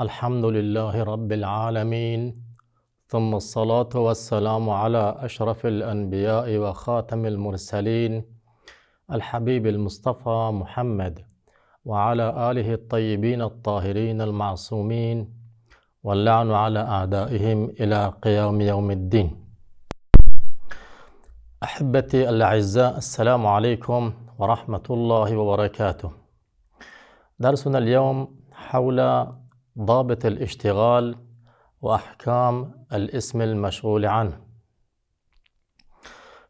الحمد لله رب العالمين ثم الصلاة والسلام على أشرف الأنبياء وخاتم المرسلين الحبيب المصطفى محمد وعلى آله الطيبين الطاهرين المعصومين واللعن على أعدائهم إلى قيام يوم الدين أحبتي الأعزاء السلام عليكم ورحمة الله وبركاته درسنا اليوم حول ضابط الاشتغال وأحكام الاسم المشغول عنه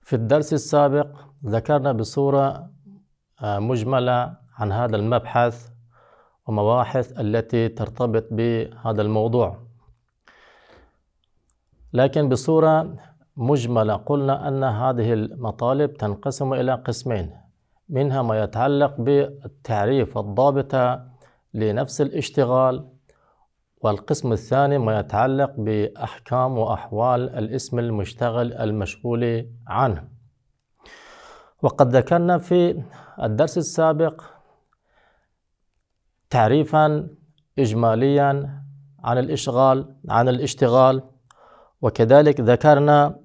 في الدرس السابق ذكرنا بصورة آه، مجملة عن هذا المبحث ومباحث التي ترتبط بهذا الموضوع لكن بصورة مجملة قلنا أن هذه المطالب تنقسم إلى قسمين منها ما يتعلق بالتعريف والضابطة لنفس الاشتغال والقسم الثاني ما يتعلق بأحكام وأحوال الاسم المشتغل المشغول عنه وقد ذكرنا في الدرس السابق تعريفا إجماليا عن الإشغال عن الاشتغال وكذلك ذكرنا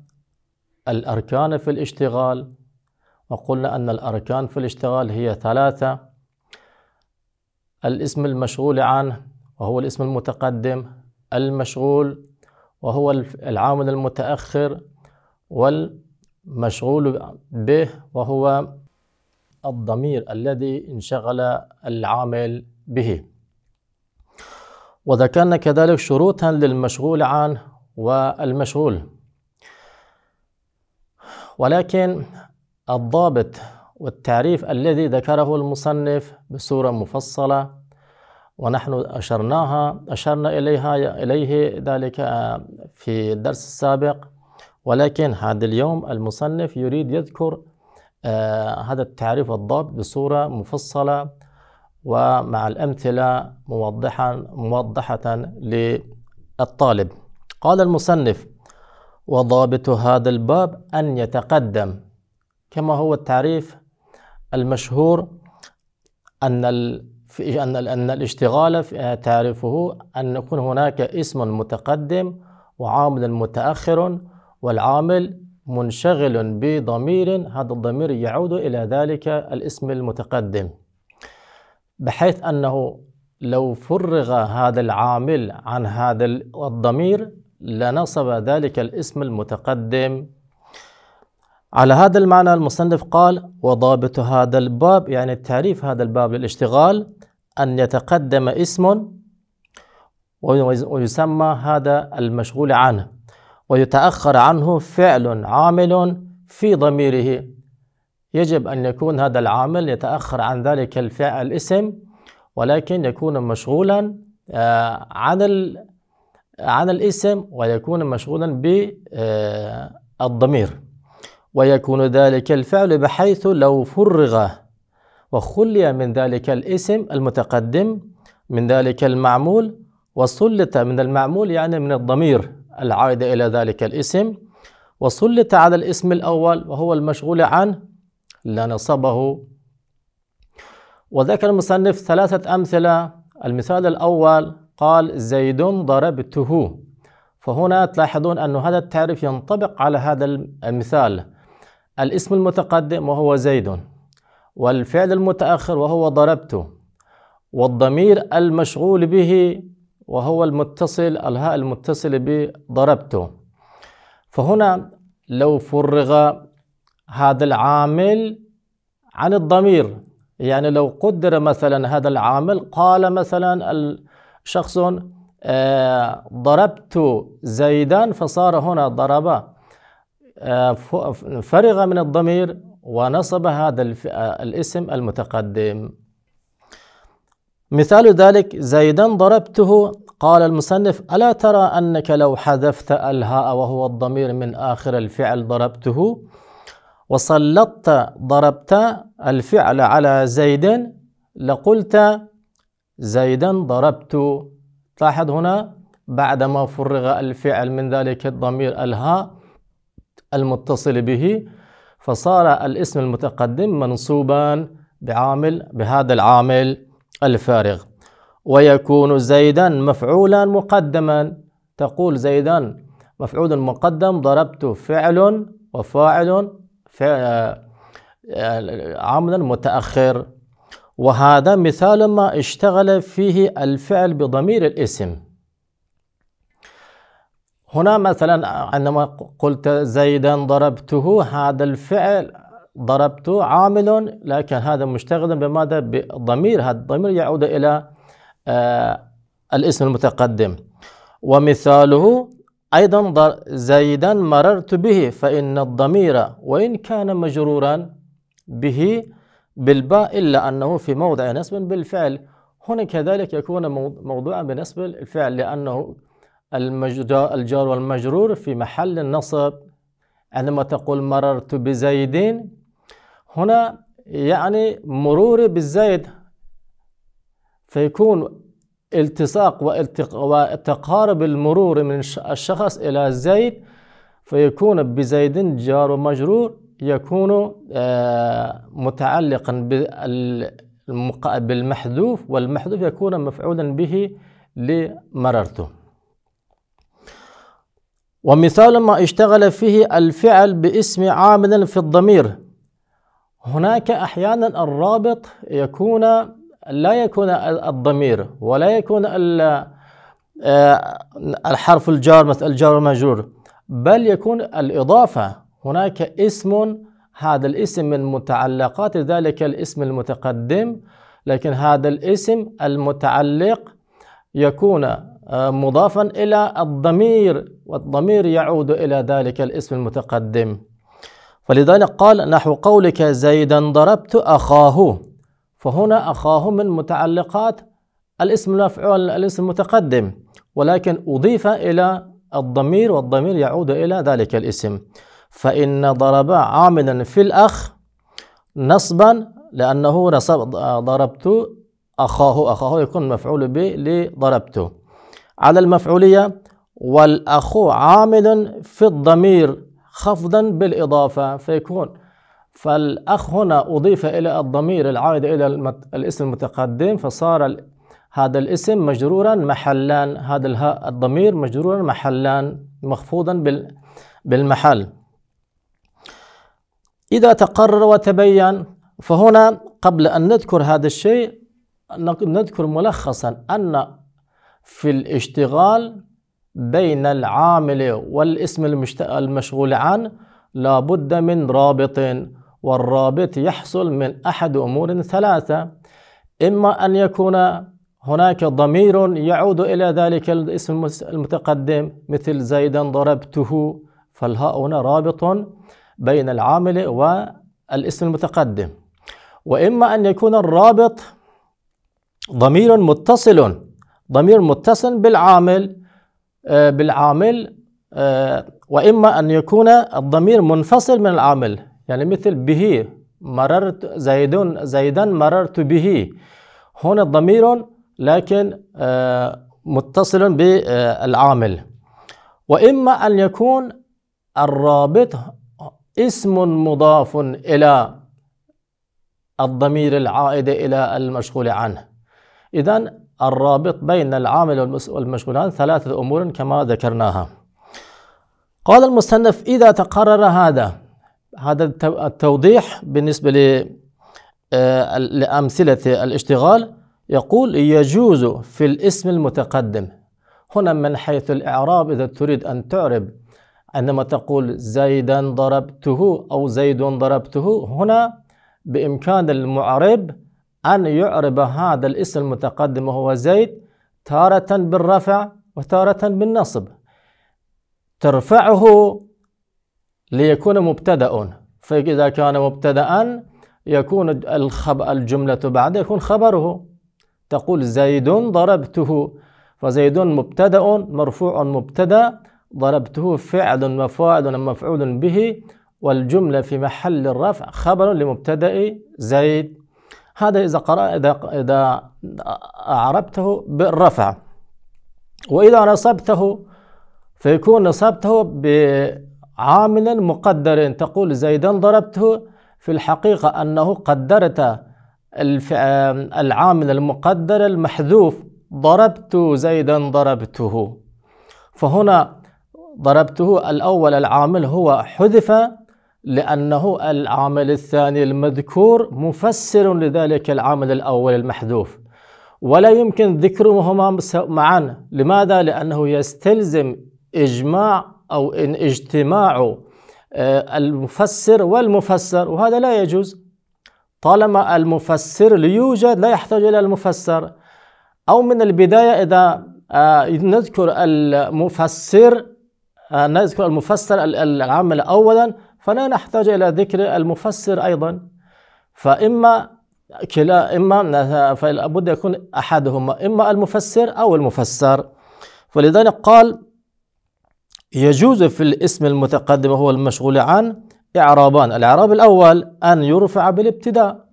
الأركان في الاشتغال وقلنا أن الأركان في الاشتغال هي ثلاثة الاسم المشغول عنه وهو الاسم المتقدم المشغول وهو العامل المتأخر والمشغول به وهو الضمير الذي انشغل العامل به وذكرنا كذلك شروطا للمشغول عنه والمشغول ولكن الضابط والتعريف الذي ذكره المصنف بصورة مفصلة ونحن أشرناها أشرنا إليها إليه ذلك آه، في الدرس السابق ولكن هذا اليوم المصنف يريد يذكر آه، هذا التعريف والضبط بصورة مفصلة ومع الأمثلة موضحا موضحة للطالب قال المصنف وضابط هذا الباب أن يتقدم كما هو التعريف المشهور أن في أن أن الاشتغال آه، تعرفه أن يكون هناك اسم متقدم وعامل متأخر والعامل منشغل بضمير هذا الضمير يعود إلى ذلك الاسم المتقدم بحيث أنه لو فرغ هذا العامل عن هذا الضمير لنصب ذلك الاسم المتقدم على هذا المعنى المصنف قال وضابط هذا الباب يعني تعريف هذا الباب للاشتغال أن يتقدم اسم ويسمى هذا المشغول عنه ويتأخر عنه فعل عامل في ضميره يجب أن يكون هذا العامل يتأخر عن ذلك الفعل الاسم ولكن يكون مشغولا آه، عن عن الاسم ويكون مشغولا بالضمير آه، ويكون ذلك الفعل بحيث لو فرغ وخلي من ذلك الاسم المتقدم من ذلك المعمول وسلط من المعمول يعني من الضمير العائد إلى ذلك الاسم وسلط على الاسم الأول وهو المشغول عنه لنصبه وذكر المصنف ثلاثة أمثلة المثال الأول قال زيد ضربته فهنا تلاحظون أن هذا التعريف ينطبق على هذا المثال الاسم المتقدم وهو زيد والفعل المتأخر وهو ضربت والضمير المشغول به وهو المتصل الهاء المتصل بضربت فهنا لو فرغ هذا العامل عن الضمير يعني لو قدر مثلا هذا العامل قال مثلا شخص آه، ضربت زيدا فصار هنا ضرب آه، فرغ من الضمير ونصب هذا آه، الاسم المتقدم مثال ذلك زيدا ضربته قال المصنف ألا ترى أنك لو حذفت الهاء وهو الضمير من آخر الفعل ضربته وسلطت ضربت الفعل على زيد لقلت زيدا ضربت لاحظ هنا بعدما فرغ الفعل من ذلك الضمير الهاء المتصل به فصار الاسم المتقدم منصوبا بعامل بهذا العامل الفارغ ويكون زيدا مفعولا مقدما تقول زيدا مفعول مقدم ضربت فعل وفاعل آه، عاملا متأخر وهذا مثال ما اشتغل فيه الفعل بضمير الاسم هنا مثلا عندما قلت زيدا ضربته هذا الفعل ضربته عامل لكن هذا مشتغل بماذا بضمير هذا الضمير يعود إلى آه، الاسم المتقدم ومثاله أيضا زيدا مررت به فإن الضمير وإن كان مجرورا به بالباء إلا أنه في موضع نسب بالفعل هنا كذلك يكون موضوعا بنسب الفعل لأنه الجار والمجرور في محل النصب عندما تقول مررت بزيدين هنا يعني مروري بالزيد فيكون التصاق وتقارب المرور من الشخص إلى زيد فيكون بزيد جار ومجرور يكون آه، متعلقا بالمحذوف والمحذوف يكون مفعولا به لمررته ومثال ما اشتغل فيه الفعل باسم عامل في الضمير هناك أحيانا الرابط يكون لا يكون الضمير ولا يكون آه، الحرف الجار مثل الجار المجرور بل يكون الإضافة هناك اسم هذا الاسم من متعلقات ذلك الاسم المتقدم لكن هذا الاسم المتعلق يكون آه، مضافا إلى الضمير والضمير يعود إلى ذلك الاسم المتقدم فلذلك قال نحو قولك زيدا ضربت أخاه فهنا أخاه من متعلقات الاسم المفعول الاسم المتقدم ولكن أضيف إلى الضمير والضمير يعود إلى ذلك الاسم فإن ضرب عاملا في الأخ نصبا لأنه نصب ضربت أخاه أخاه يكون مفعول به لضربته على المفعولية والأخ عامل في الضمير خفضا بالإضافة فيكون فالأخ هنا أضيف إلى الضمير العائد إلى الاسم المتقدم فصار هذا الاسم مجرورا محلان هذا الهاء الضمير مجرورا محلان مخفوضا بالمحل إذا تقرر وتبين فهنا قبل أن نذكر هذا الشيء نذكر ملخصا أن في الاشتغال بين العامل والاسم المشغول عنه لابد من رابط والرابط يحصل من أحد أمور ثلاثة إما أن يكون هناك ضمير يعود إلى ذلك الاسم المتقدم مثل زيدا ضربته فالهاء هنا رابط بين العامل والاسم المتقدم وإما أن يكون الرابط ضمير متصل ضمير متصل بالعامل آه، بالعامل آه، وإما أن يكون الضمير منفصل من العامل يعني مثل به مررت زيدون زيدا مررت به هنا ضمير لكن آه، متصل بالعامل وإما أن يكون الرابط اسم مضاف إلى الضمير العائد إلى المشغول عنه إذا الرابط بين العامل والمشغولان ثلاثة أمور كما ذكرناها قال المصنف إذا تقرر هذا هذا التوضيح بالنسبة آه، لأمثلة الاشتغال يقول يجوز في الاسم المتقدم هنا من حيث الإعراب إذا تريد أن تعرب عندما تقول زيدا ضربته أو زيد ضربته هنا بإمكان المعرب أن يعرب هذا الاسم المتقدم وهو زيد تارة بالرفع وتارة بالنصب ترفعه ليكون مبتدأ فإذا كان مبتدأ يكون الخب الجملة بعد يكون خبره تقول زيد ضربته فزيد مبتدأ مرفوع مبتدأ ضربته فعل مفاعل مفعول به والجملة في محل الرفع خبر لمبتدأ زيد هذا إذا قرأ إذا إذا أعربته بالرفع وإذا نصبته فيكون نصبته بعامل مقدر تقول زيدا ضربته في الحقيقة أنه قدرت العامل المقدر المحذوف ضربت زيدا ضربته فهنا ضربته الأول العامل هو حذف لأنه العامل الثاني المذكور مفسر لذلك العامل الأول المحذوف ولا يمكن ذكرهما معا لماذا؟ لأنه يستلزم إجماع أو إن اجتماع آه، المفسر والمفسر وهذا لا يجوز طالما المفسر ليوجد لا يحتاج إلى المفسر أو من البداية إذا آه، نذكر المفسر آه، نذكر المفسر العامل أولا فلا نحتاج إلى ذكر المفسر أيضا فإما كلا إما فلابد يكون أحدهما إما المفسر أو المفسر فلذلك قال يجوز في الاسم المتقدم وهو المشغول عن إعرابان الإعراب الأول أن يرفع بالابتداء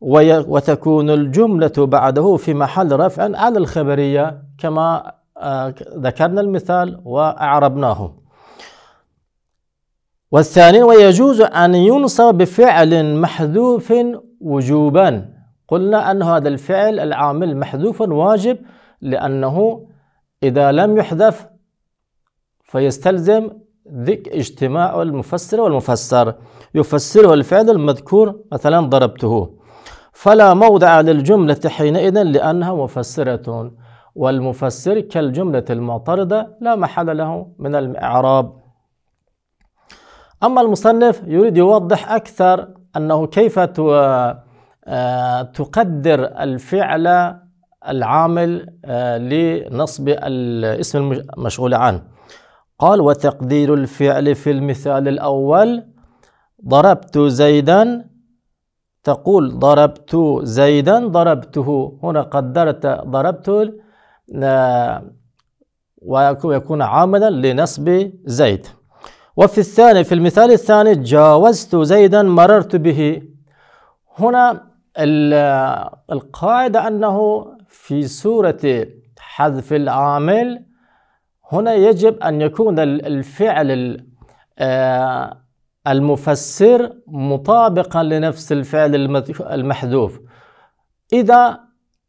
وتكون الجملة بعده في محل رفع على الخبرية كما آه، ذكرنا المثال وأعربناه والثاني ويجوز أن ينصب بفعل محذوف وجوبا قلنا أن هذا الفعل العامل محذوف واجب لأنه إذا لم يحذف فيستلزم ذك اجتماع المفسر والمفسر يفسره الفعل المذكور مثلا ضربته فلا موضع للجملة حينئذ لأنها مفسرة والمفسر كالجملة المعترضة لا محل له من الإعراب أما المصنف يريد يوضح أكثر أنه كيف آه، تقدر الفعل العامل آه، لنصب الاسم المشغول عنه قال وتقدير الفعل في المثال الأول ضربت زيدا تقول ضربت زيدا ضربته هنا قدرت ضربت آه، ويكون عاملا لنصب زيد وفي الثاني في المثال الثاني جاوزت زيدا مررت به هنا القاعدة أنه في سورة حذف العامل هنا يجب أن يكون الفعل آه، المفسر مطابقا لنفس الفعل المحذوف إذا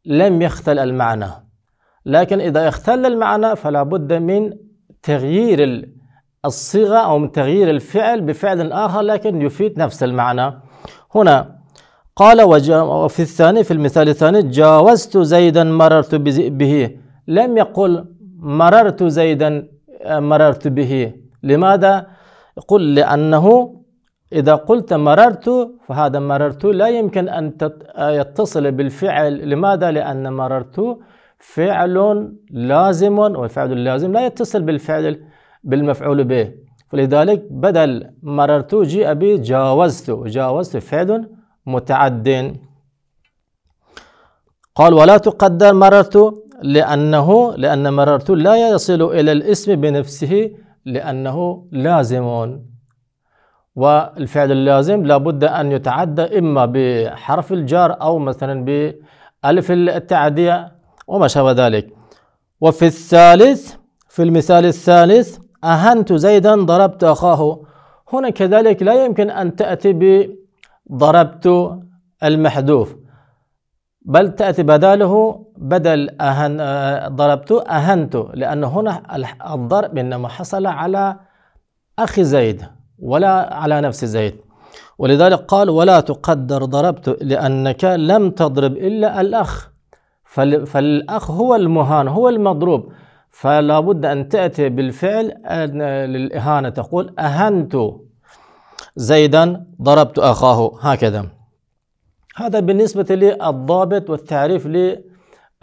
لم يختل المعنى لكن إذا اختل المعنى فلا بد من تغيير الصيغة أو من تغيير الفعل بفعل آخر لكن يفيد نفس المعنى هنا قال وفي الثاني في المثال الثاني جاوزت زيدا مررت به لم يقل مررت زيدا آه، مررت به لماذا؟ قل لأنه إذا قلت مررت فهذا مررت لا يمكن أن آه، يتصل بالفعل لماذا؟ لأن مررت فعل لازم والفعل اللازم لا يتصل بالفعل بالمفعول به فلذلك بدل مررت بي بجاوزت جاوزت فعل متعد قال ولا تقدر مررت لأنه لأن مررت لا يصل إلى الاسم بنفسه لأنه لازم والفعل اللازم لابد أن يتعدى إما بحرف الجار أو مثلا بألف التعدية وما شابه ذلك وفي الثالث في المثال الثالث أهنت زيدا ضربت أخاه هنا كذلك لا يمكن أن تأتي بضربت المحذوف بل تأتي بداله بدل أهن ضربت أهنت لأن هنا الضرب إنما حصل على أخ زيد ولا على نفس زيد ولذلك قال ولا تقدر ضربت لأنك لم تضرب إلا الأخ فالأخ هو المهان هو المضروب فلا بد أن تأتي بالفعل للإهانة تقول أهنت زيدا ضربت أخاه هكذا هذا بالنسبة للضابط والتعريف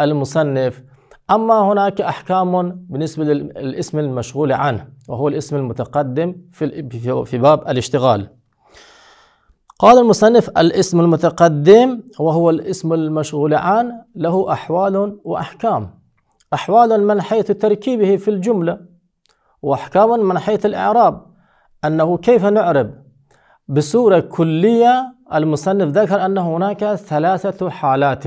للمصنف أما هناك أحكام بالنسبة للاسم المشغول عنه وهو الاسم المتقدم في في باب الاشتغال قال المصنف الاسم المتقدم وهو الاسم المشغول عنه له أحوال وأحكام أحوالا من حيث تركيبه في الجملة وأحكاما من حيث الإعراب أنه كيف نعرب بصورة كلية المصنف ذكر أن هناك ثلاثة حالات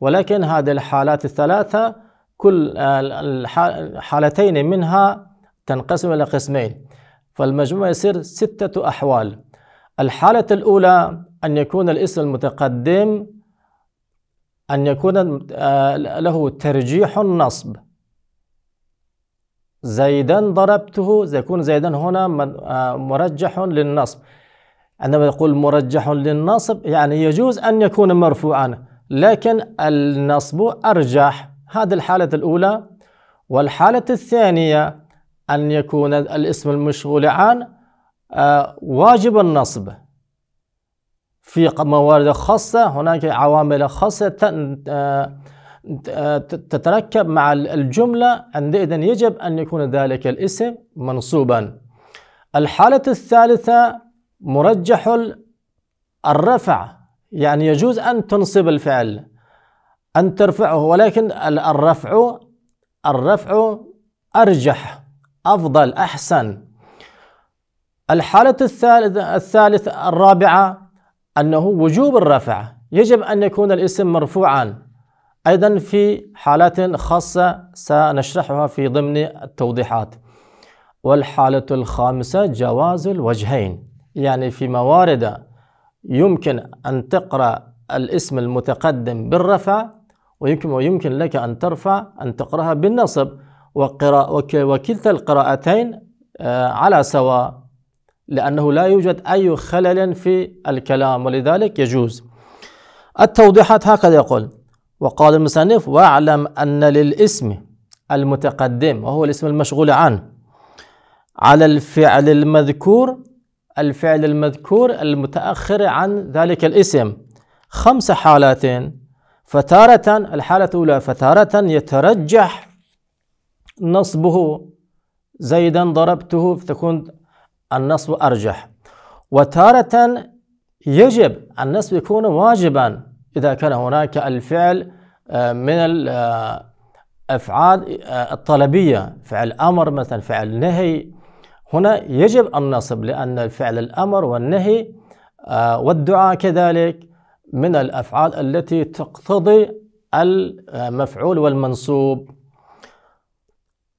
ولكن هذه الحالات الثلاثة كل حالتين منها تنقسم إلى قسمين فالمجموع يصير ستة أحوال الحالة الأولى أن يكون الاسم المتقدم أن يكون آه، له ترجيح النصب زيدا ضربته سيكون زيدا هنا آه، مرجح للنصب عندما يقول مرجح للنصب يعني يجوز أن يكون مرفوعا لكن النصب أرجح هذه الحالة الأولى والحالة الثانية أن يكون الاسم المشغول عن آه، واجب النصب في موارد خاصة هناك عوامل خاصة آه، آه، تتركب مع الجملة عندئذ يجب أن يكون ذلك الاسم منصوبا الحالة الثالثة مرجح الرفع يعني يجوز أن تنصب الفعل أن ترفعه ولكن الرفع الرفع أرجح أفضل أحسن الحالة الثالثة الرابعة أنه وجوب الرفع يجب أن يكون الاسم مرفوعا أيضا في حالات خاصة سنشرحها في ضمن التوضيحات والحالة الخامسة جواز الوجهين يعني في موارد يمكن أن تقرأ الاسم المتقدم بالرفع ويمكن ويمكن لك أن ترفع أن تقرأها بالنصب وكلتا القراءتين آه، على سواء لأنه لا يوجد أي خلل في الكلام ولذلك يجوز التوضيحات هكذا يقول وقال المصنف واعلم أن للاسم المتقدم وهو الاسم المشغول عنه على الفعل المذكور الفعل المذكور المتأخر عن ذلك الاسم خمس حالات فتارة الحالة الأولى فتارة يترجح نصبه زيدا ضربته فتكون النصب أرجح وتارة يجب النصب يكون واجبا إذا كان هناك الفعل آه، من الأفعال آه، آه، الطلبية فعل أمر مثلا فعل نهي هنا يجب النصب لأن الفعل الأمر والنهي والدعاء كذلك من الأفعال التي تقتضي المفعول والمنصوب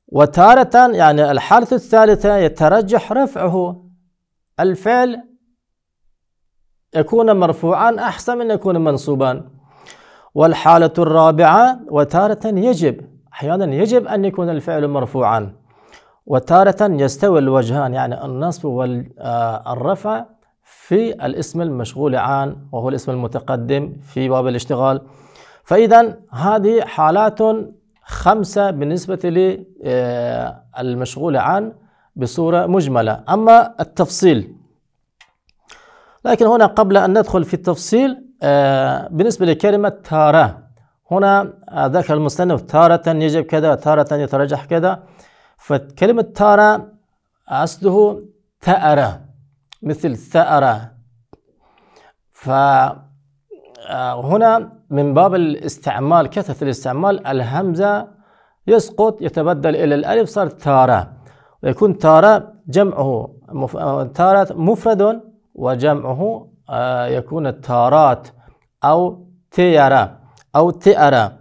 وتارة يعني الحالة الثالثة يترجح رفعه الفعل يكون مرفوعا أحسن من يكون منصوبا والحالة الرابعة وتارة يجب أحيانا يجب أن يكون الفعل مرفوعا وتارة يستوي الوجهان يعني النصب والرفع آه، في الاسم المشغول عن وهو الاسم المتقدم في باب الاشتغال فإذا هذه حالات خمسة بالنسبة للمشغول آه، عن بصورة مجملة أما التفصيل لكن هنا قبل أن ندخل في التفصيل آه، بالنسبة لكلمة تارة هنا آه، ذكر المصنف تارة يجب كذا تارة يترجح كذا فكلمة تارة أصله تأرة مثل ثأرة آه، هنا من باب الاستعمال كثرة الاستعمال الهمزة يسقط يتبدل إلى الألف صار تارة ويكون تارة جمعه آه، تارات مفرد وجمعه آه، يكون التارات أو تيارة أو تئرة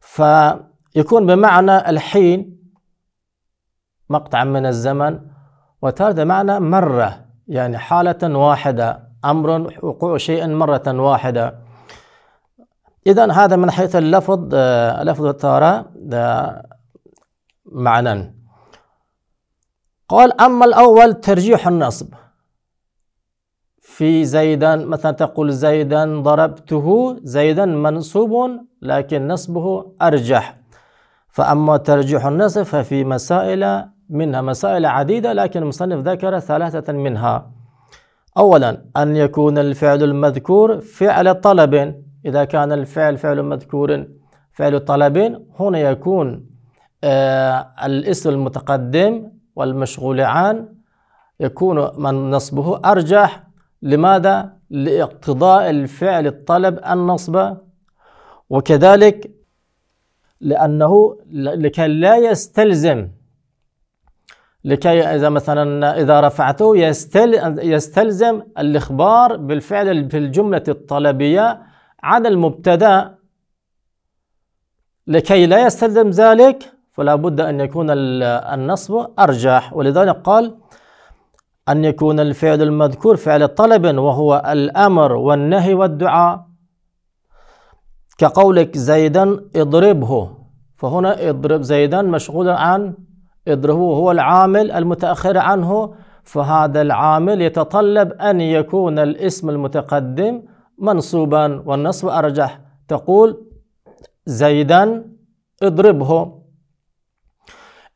فيكون بمعنى الحين مقطع من الزمن وتارة معنى مرة يعني حالة واحدة أمر وقوع شيء مرة واحدة إذا هذا من حيث اللفظ آه، لفظ التارة آه، معنى قال أما الأول ترجيح النصب في زيدا مثلا تقول زيدا ضربته زيدا منصوب لكن نصبه أرجح فأما ترجيح النصب ففي مسائل منها مسائل عديدة لكن المصنف ذكر ثلاثة منها أولا أن يكون الفعل المذكور فعل طلب إذا كان الفعل فعل مذكور فعل طلب هنا يكون آه، الاسم المتقدم والمشغول عن يكون من نصبه أرجح لماذا؟ لاقتضاء الفعل الطلب النصب وكذلك لأنه لكي لا يستلزم لكي إذا مثلا إذا رفعته يستلزم الإخبار بالفعل في الجملة الطلبية عن المبتدا لكي لا يستلزم ذلك فلا بد أن يكون النصب أرجح ولذلك قال أن يكون الفعل المذكور فعل طلب وهو الأمر والنهي والدعاء كقولك زيدا اضربه فهنا اضرب زيدا مشغول عن اضربه هو العامل المتأخر عنه فهذا العامل يتطلب أن يكون الاسم المتقدم منصوبا والنصب أرجح تقول زيدا اضربه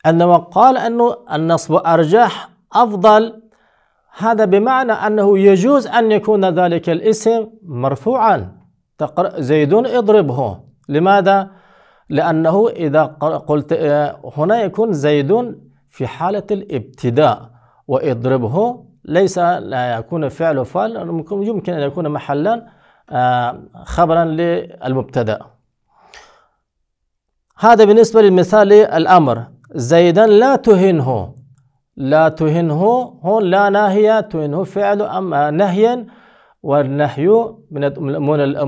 عندما قال أنه النصب أرجح أفضل هذا بمعنى أنه يجوز أن يكون ذلك الاسم مرفوعا تقرأ زيد اضربه لماذا؟ لأنه إذا قلت آه، هنا يكون زيد في حالة الابتداء واضربه ليس لا يكون فعل فعل يمكن أن يكون محلا آه، خبرا للمبتدا هذا بالنسبة للمثال الأمر زيدا لا تهنه لا تهنه هون لا ناهية تهنه فعل أما نهيا والنهي من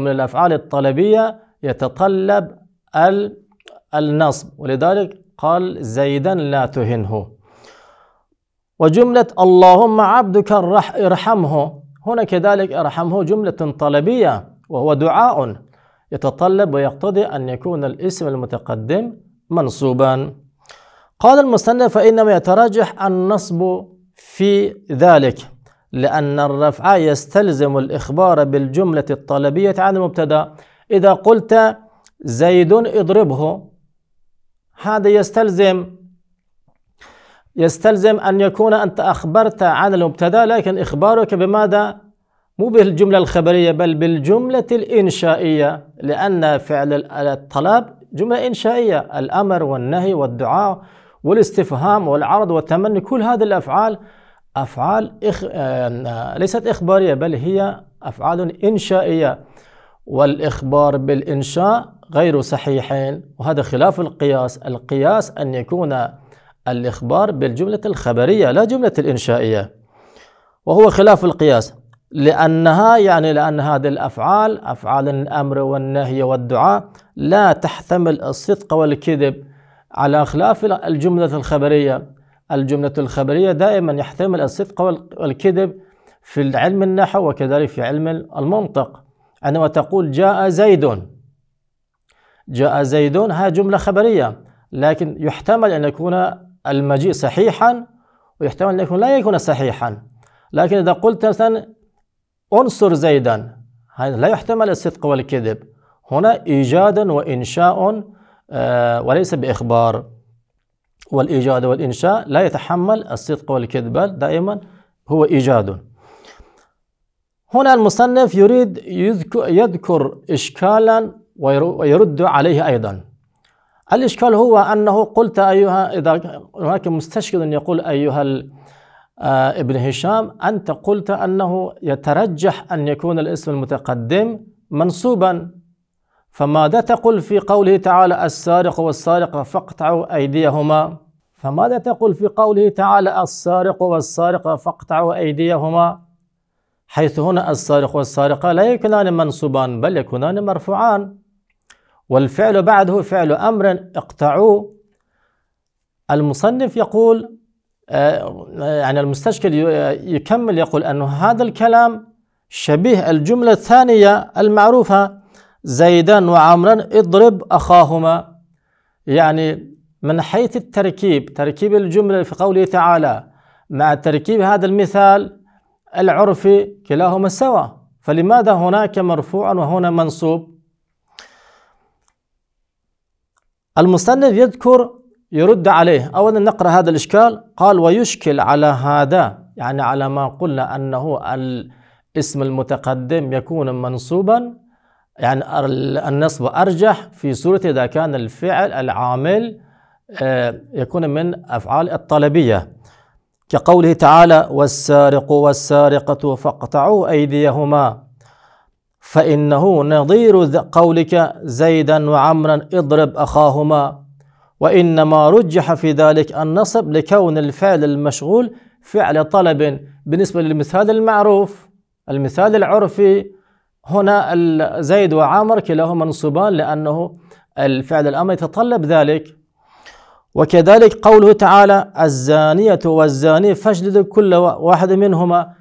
من الأفعال الطلبية يتطلب النصب ولذلك قال زيدا لا تهنه وجملة اللهم عبدك ارحمه هنا كذلك ارحمه جملة طلبية وهو دعاء يتطلب ويقتضي أن يكون الاسم المتقدم منصوبا قال المصنف فإنما يترجح النصب في ذلك لأن الرفع يستلزم الإخبار بالجملة الطلبية عن المبتدأ إذا قلت زيد اضربه هذا يستلزم يستلزم أن يكون أنت أخبرت عن المبتدأ لكن إخبارك بماذا مو بالجملة الخبرية بل بالجملة الإنشائية لأن فعل الطلب جملة إنشائية الأمر والنهي والدعاء والاستفهام والعرض والتمني كل هذه الأفعال أفعال إخ... آه، ليست إخبارية بل هي أفعال إنشائية والإخبار بالإنشاء غير صحيحين وهذا خلاف القياس القياس أن يكون الإخبار بالجملة الخبرية لا جملة الإنشائية وهو خلاف القياس لأنها يعني لأن هذه الأفعال أفعال الأمر والنهي والدعاء لا تحتمل الصدق والكذب على خلاف الجملة الخبرية الجملة الخبرية دائما يحتمل الصدق والكذب في علم النحو وكذلك في علم المنطق عندما تقول جاء زيد جاء زيد ها جملة خبرية لكن يحتمل أن يكون المجيء صحيحا ويحتمل أن يكون لا يكون صحيحا لكن إذا قلت مثلا انصر زيدا هذا لا يحتمل الصدق والكذب هنا إيجاد وإنشاء آه، وليس بإخبار والإيجاد والإنشاء لا يتحمل الصدق والكذب دائما هو إيجاد هنا المصنف يريد يذكر إشكالا ويرد عليه أيضا الإشكال هو أنه قلت أيها إذا هناك مستشكل يقول أيها آه، ابن هشام أنت قلت أنه يترجح أن يكون الاسم المتقدم منصوبا فماذا تقول في قوله تعالى السارق والسارقة فاقطعوا أيديهما فماذا تقول في قوله تعالى السارق والسارقة فاقطعوا أيديهما حيث هنا السارق والسارقة لا يكونان منصوبان بل يكونان مرفوعان والفعل بعده فعل أمر اقطعوا المصنف يقول آه، يعني المستشكل يكمل يقول أن هذا الكلام شبيه الجملة الثانية المعروفة زيدا وعمرا اضرب أخاهما يعني من حيث التركيب تركيب الجملة في قوله تعالى مع تركيب هذا المثال العرفي كلاهما سوا فلماذا هناك مرفوع وهنا منصوب المصنف يذكر يرد عليه أولا نقرأ هذا الإشكال قال ويشكل على هذا يعني على ما قلنا أنه الاسم المتقدم يكون منصوبا يعني النصب أرجح في صورة إذا كان الفعل العامل آه، يكون من أفعال الطلبية كقوله تعالى والسارق والسارقة فاقطعوا أيديهما فإنه نظير قولك زيدا وعمرا اضرب أخاهما وإنما رجح في ذلك النصب لكون الفعل المشغول فعل طلب بالنسبة للمثال المعروف المثال العرفي هنا زيد وعامر كلاهما منصوبان لأنه الفعل الأمر يتطلب ذلك وكذلك قوله تعالى الزانية والزاني فاجلد كل واحد منهما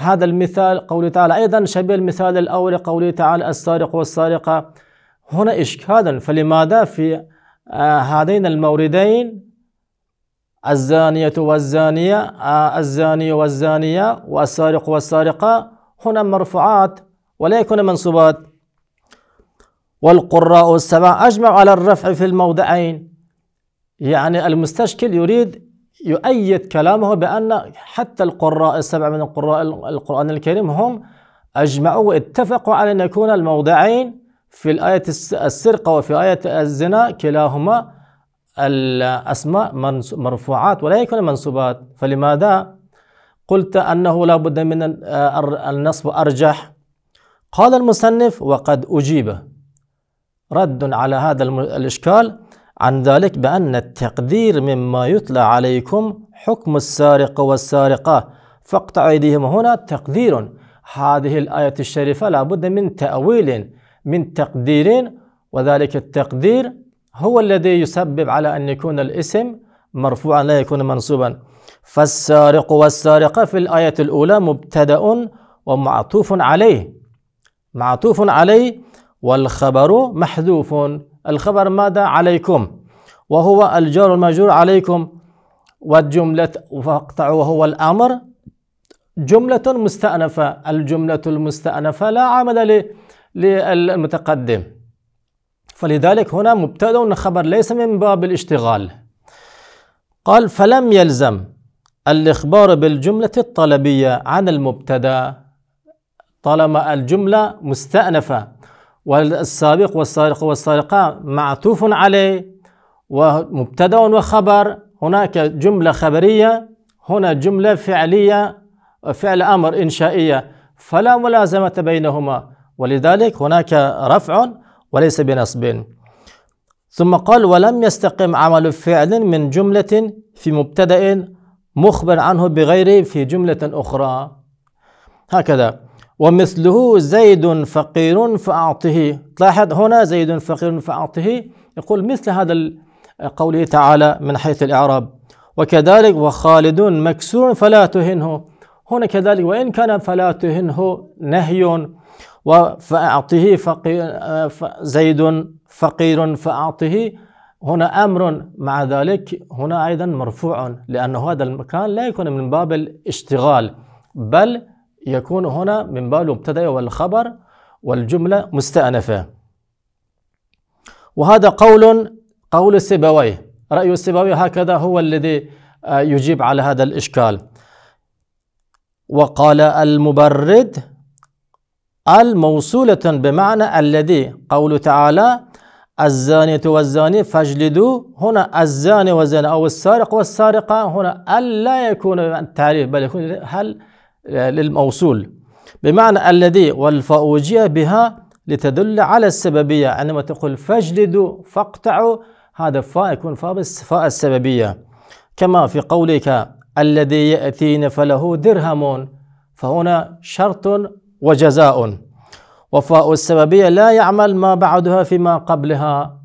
هذا المثال قوله تعالى أيضا شبيه المثال الأول قوله تعالى السارق والسارقة هنا إشكالا فلماذا في آه، هذين الموردين الزانية والزانية آه، الزاني والزانية والسارق والسارقة هنا مرفوعات ولا يكون منصوبات والقراء السبع أجمع على الرفع في الموضعين يعني المستشكل يريد يؤيد كلامه بأن حتى القراء السبعة من القراء القرآن الكريم هم أجمعوا واتفقوا على أن يكون الموضعين في الآية السرقة وفي آية الزنا كلاهما الأسماء مرفوعات ولا يكون منصوبات فلماذا قلت أنه لا بد من النصب أرجح قال المصنف وقد أجيب رد على هذا الإشكال عن ذلك بأن التقدير مما يتلى عليكم حكم السارق والسارقة فاقطع أيديهم هنا تقدير هذه الآية الشريفة لابد من تأويل من تقدير وذلك التقدير هو الذي يسبب على أن يكون الاسم مرفوعا لا يكون منصوبا فالسارق والسارقة في الآية الأولى مبتدأ ومعطوف عليه معطوف عليه والخبر محذوف الخبر ماذا عليكم وهو الجار المجرور عليكم والجملة فاقطعوا وهو الأمر جملة مستأنفة الجملة المستأنفة لا عمل للمتقدم فلذلك هنا مبتدأ خبر ليس من باب الاشتغال قال فلم يلزم الإخبار بالجملة الطلبية عن المبتدأ طالما الجملة مستأنفة والسابق والسارق والسارقة معطوف عليه ومبتدا وخبر هناك جملة خبرية هنا جملة فعلية فعل أمر إنشائية فلا ملازمة بينهما ولذلك هناك رفع وليس بنصب ثم قال ولم يستقم عمل فعل من جملة في مبتدأ مخبر عنه بغيره في جملة أخرى هكذا ومثله زيد فقير فأعطه تلاحظ هنا زيد فقير فأعطه يقول مثل هذا قوله تعالى من حيث الإعراب وكذلك وخالد مكسور فلا تهنه هنا كذلك وإن كان فلا تهنه نهي فأعطه فقير زيد فقير فأعطه هنا أمر مع ذلك هنا أيضا مرفوع لأن هذا المكان لا يكون من باب الاشتغال بل يكون هنا من باب المبتدأ والخبر والجملة مستأنفة وهذا قول قول السبوي رأي السبوي هكذا هو الذي آه، يجيب على هذا الإشكال وقال المبرد الموصولة بمعنى الذي قول تعالى الزانية والزاني فاجلدوا هنا الزاني والزاني أو السارق والسارقة هنا ألا يكون تعريف بل يكون هل آه، للموصول بمعنى الذي والفأوجية بها لتدل على السببية عندما تقول فاجلدوا فاقطعوا هذا فاء يكون فاء السببية كما في قولك الذي يأتين فله درهم فهنا شرط وجزاء وفاء السببية لا يعمل ما بعدها فيما قبلها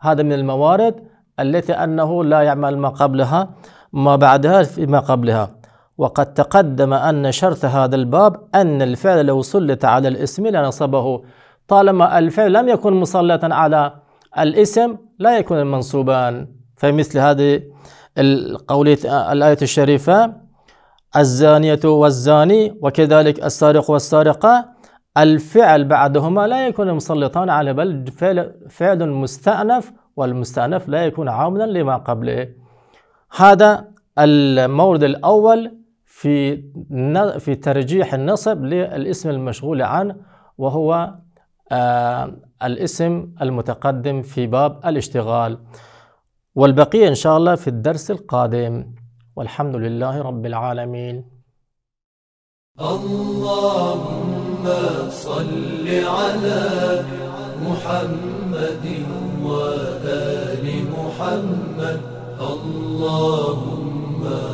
هذا من الموارد التي أنه لا يعمل ما قبلها ما بعدها فيما قبلها وقد تقدم أن شرط هذا الباب أن الفعل لو سلط على الاسم لنصبه طالما الفعل لم يكن مسلطا على الاسم لا يكون منصوبا فمثل هذه القولة الآية الشريفة الزانية والزاني وكذلك السارق والسارقة الفعل بعدهما لا يكون مسلطان على بل فعل, فعل مستأنف والمستأنف لا يكون عاملا لما قبله هذا المورد الأول في في ترجيح النصب للاسم المشغول عنه وهو آه، الاسم المتقدم في باب الاشتغال والبقية إن شاء الله في الدرس القادم والحمد لله رب العالمين اللهم صل على محمد وآل محمد اللهم